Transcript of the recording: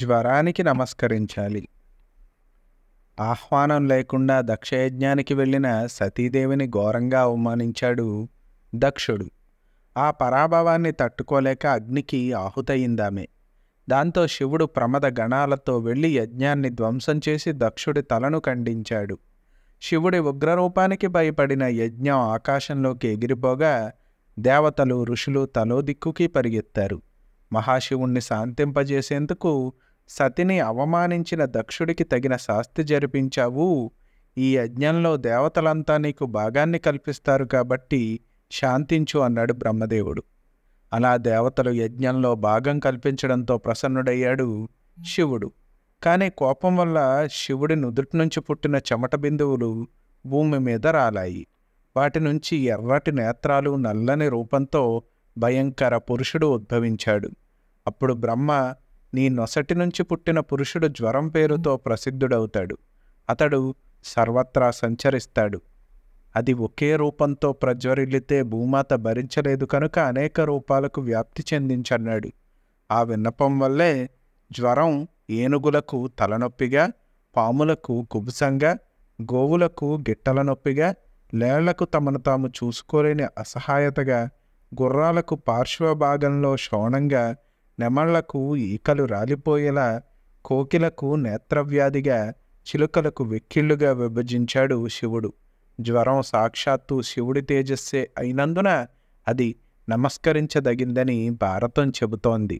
జ్వరానికి నమస్కరించాలి ఆహ్వానం లేకుండా దక్షయజ్ఞానికి వెళ్ళిన సతీదేవిని ఘోరంగా అవమానించాడు దక్షుడు ఆ పరాభవాన్ని తట్టుకోలేక అగ్నికి ఆహుతయిందామే దాంతో శివుడు ప్రమద గణాలతో వెళ్ళి యజ్ఞాన్ని ధ్వంసం చేసి దక్షుడి తలను ఖండించాడు శివుడి ఉగ్రరూపానికి భయపడిన యజ్ఞం ఆకాశంలోకి ఎగిరిపోగా దేవతలు ఋషులు తలో దిక్కుకి పరిగెత్తారు మహాశివుణ్ణి శాంతింపజేసేందుకు సతిని అవమానించిన దక్షుడికి తగిన శాస్తి జరిపించావు ఈ యజ్ఞంలో దేవతలంతా నీకు భాగాన్ని కల్పిస్తారు కాబట్టి శాంతించు అన్నాడు బ్రహ్మదేవుడు అలా దేవతలు యజ్ఞంలో భాగం కల్పించడంతో ప్రసన్నుడయ్యాడు శివుడు కానీ కోపం వల్ల శివుడి నుదుటి నుంచి పుట్టిన చెమట బిందువులు భూమి మీద రాలాయి వాటి నుంచి ఎర్రటి నేత్రాలు నల్లని రూపంతో భయంకర పురుషుడు ఉద్భవించాడు అప్పుడు బ్రహ్మ నీ నొసటి నుంచి పుట్టిన పురుషుడు జ్వరం పేరుతో ప్రసిద్ధుడవుతాడు అతడు సర్వత్రా సంచరిస్తాడు అది ఒకే రూపంతో ప్రజ్వరిల్లితే భూమాత భరించలేదు కనుక అనేక రూపాలకు వ్యాప్తి చెందించన్నాడు ఆ విన్నపం వల్లే జ్వరం ఏనుగులకు తలనొప్పిగా పాములకు కుబుసంగా గోవులకు గిట్టల నొప్పిగా లేళ్లకు తమను తాము చూసుకోలేని అసహాయతగా గుర్రాలకు పార్శ్వభాగంలో శోణంగా నెమళ్లకు ఈకలు రాలిపోయేలా కోకిలకు నేత్రవ్యాధిగా చిలుకలకు వెక్కిళ్ళుగా విభజించాడు శివుడు జ్వరం సాక్షాత్తు శివుడి తేజస్సే అయినందున అది నమస్కరించదగిందని భారతం చెబుతోంది